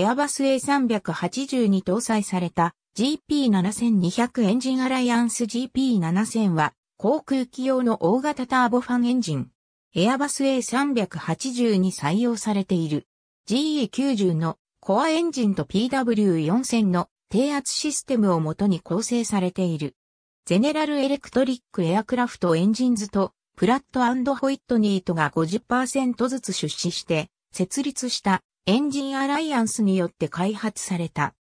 エアバス A380 に搭載された GP7200 エンジンアライアンス GP7000 は航空機用の大型ターボファンエンジン。エアバス A380 に採用されている GE90 のコアエンジンと PW4000 の低圧システムをもとに構成されている。ゼネラルエレクトリックエアクラフトエンジンズとプラットホイットニートが50%ずつ出資して設立したエンジンアライアンスによって開発された。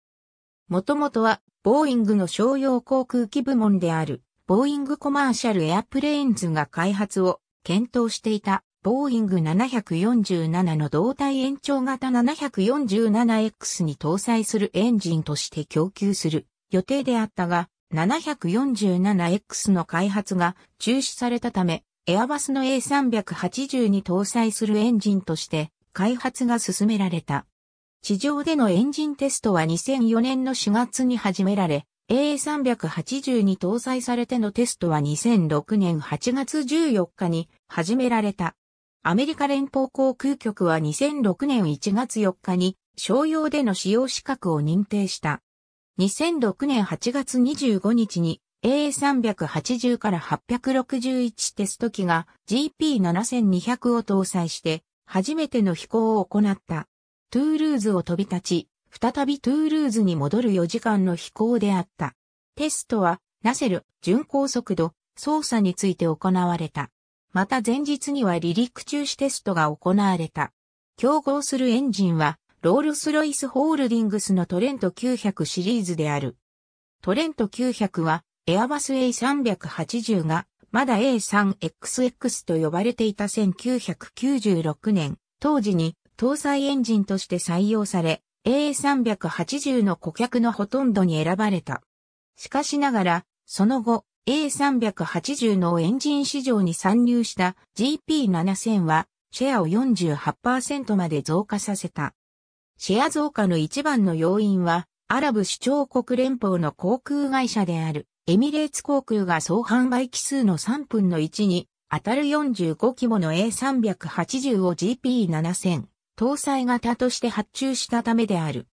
もともとは、ボーイングの商用航空機部門である、ボーイングコマーシャルエアプレーンズが開発を検討していた、ボーイング747の胴体延長型 747X に搭載するエンジンとして供給する予定であったが、747X の開発が中止されたため、エアバスの A380 に搭載するエンジンとして開発が進められた。地上でのエンジンテストは2004年の4月に始められ、A380 に搭載されてのテストは2006年8月14日に始められた。アメリカ連邦航空局は2006年1月4日に商用での使用資格を認定した。2006年8月25日に A380 から861テスト機が GP7200 を搭載して初めての飛行を行った。トゥールーズを飛び立ち、再びトゥールーズに戻る4時間の飛行であった。テストは、ナセル、巡航速度、操作について行われた。また前日には離陸中止テストが行われた。競合するエンジンは、ロールスロイスホールディングスのトレント900シリーズである。トレント900は、エアバス A380 がまだ A3XX と呼ばれていた1996年、当時に搭載エンジンとして採用され、A380 の顧客のほとんどに選ばれた。しかしながら、その後、A380 のエンジン市場に参入した GP7000 は、シェアを48%まで増加させた。シェア増加の一番の要因は、アラブ首長国連邦の航空会社である。エミレーツ航空が総販売機数の3分の1に当たる45規模の A380 を GP7000 搭載型として発注したためである。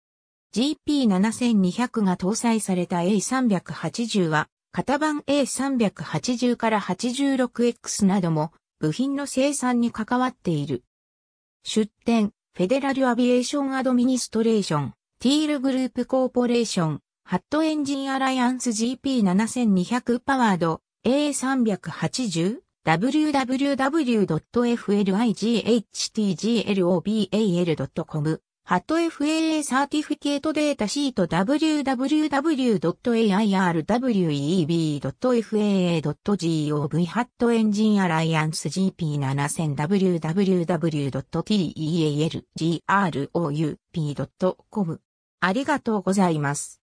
GP7200 が搭載された A380 は型番 A380 から 86X なども部品の生産に関わっている。出展、フェデラルアビエーションアドミニストレーション、ティールグループコーポレーション、ハットエンジンアライアンス GP7200 パワード A380 w w w f l i g h t g l o b a l c o m ハット FAA サーティフィケートデータシート www.airweb.faa.gov ハットエンジンアライアンス GP7000 www.tealgrou.p.com ありがとうございます。